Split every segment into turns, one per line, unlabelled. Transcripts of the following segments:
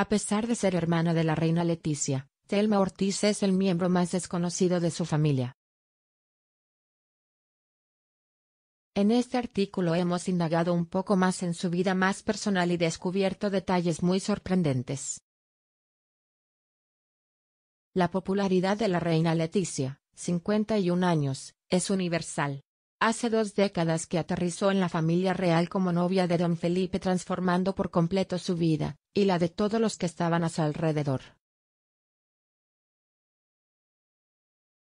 A pesar de ser hermana de la reina Leticia, Thelma Ortiz es el miembro más desconocido de su familia. En este artículo hemos indagado un poco más en su vida más personal y descubierto detalles muy sorprendentes. La popularidad de la reina Leticia, 51 años, es universal. Hace dos décadas que aterrizó en la familia real como novia de don Felipe transformando por completo su vida, y la de todos los que estaban a su alrededor.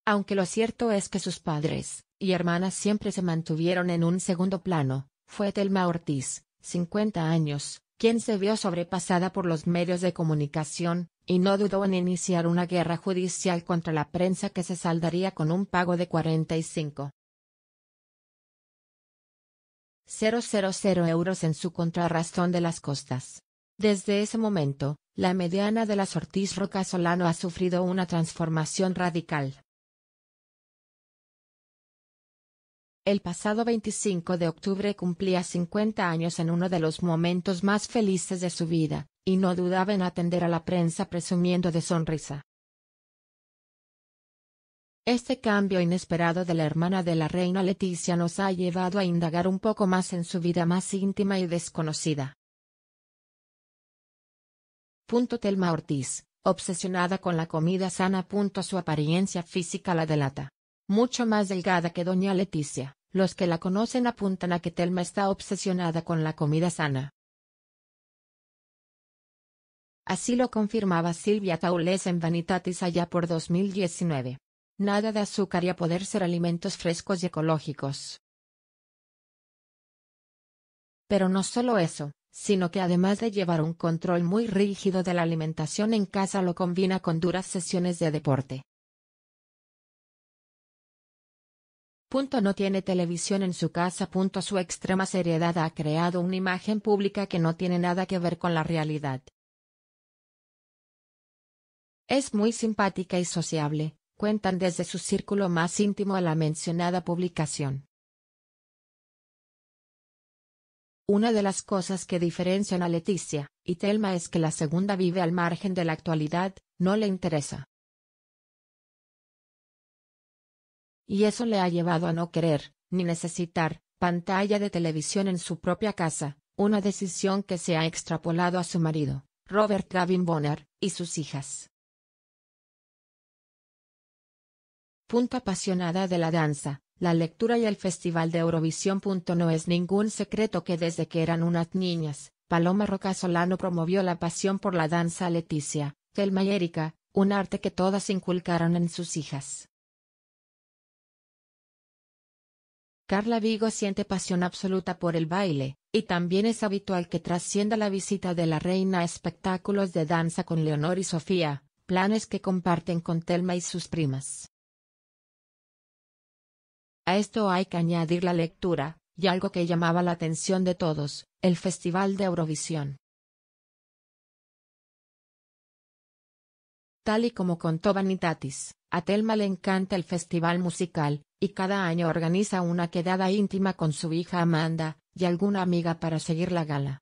Aunque lo cierto es que sus padres y hermanas siempre se mantuvieron en un segundo plano, fue Telma Ortiz, 50 años, quien se vio sobrepasada por los medios de comunicación, y no dudó en iniciar una guerra judicial contra la prensa que se saldaría con un pago de 45. 000 euros en su contrarrazón de las costas. Desde ese momento, la mediana de la Ortiz Roca Solano ha sufrido una transformación radical. El pasado 25 de octubre cumplía 50 años en uno de los momentos más felices de su vida, y no dudaba en atender a la prensa presumiendo de sonrisa. Este cambio inesperado de la hermana de la reina Leticia nos ha llevado a indagar un poco más en su vida más íntima y desconocida. Telma Ortiz, obsesionada con la comida sana. punto Su apariencia física la delata. Mucho más delgada que doña Leticia, los que la conocen apuntan a que Telma está obsesionada con la comida sana. Así lo confirmaba Silvia Taules en Vanitatis allá por 2019. Nada de azúcar y a poder ser alimentos frescos y ecológicos. Pero no solo eso, sino que además de llevar un control muy rígido de la alimentación en casa lo combina con duras sesiones de deporte. Punto no tiene televisión en su casa. Punto su extrema seriedad ha creado una imagen pública que no tiene nada que ver con la realidad. Es muy simpática y sociable, cuentan desde su círculo más íntimo a la mencionada publicación. Una de las cosas que diferencian a Leticia y Telma es que la segunda vive al margen de la actualidad, no le interesa. Y eso le ha llevado a no querer, ni necesitar, pantalla de televisión en su propia casa, una decisión que se ha extrapolado a su marido, Robert Gavin Bonner, y sus hijas. Punto apasionada de la danza, la lectura y el Festival de Eurovisión. No es ningún secreto que desde que eran unas niñas, Paloma Roca Solano promovió la pasión por la danza Leticia, Telma y Erika, un arte que todas inculcaron en sus hijas. Carla Vigo siente pasión absoluta por el baile, y también es habitual que trascienda la visita de la reina a espectáculos de danza con Leonor y Sofía, planes que comparten con Telma y sus primas. A esto hay que añadir la lectura, y algo que llamaba la atención de todos, el Festival de Eurovisión. Tal y como contó Vanitatis, a Telma le encanta el festival musical, y cada año organiza una quedada íntima con su hija Amanda, y alguna amiga para seguir la gala.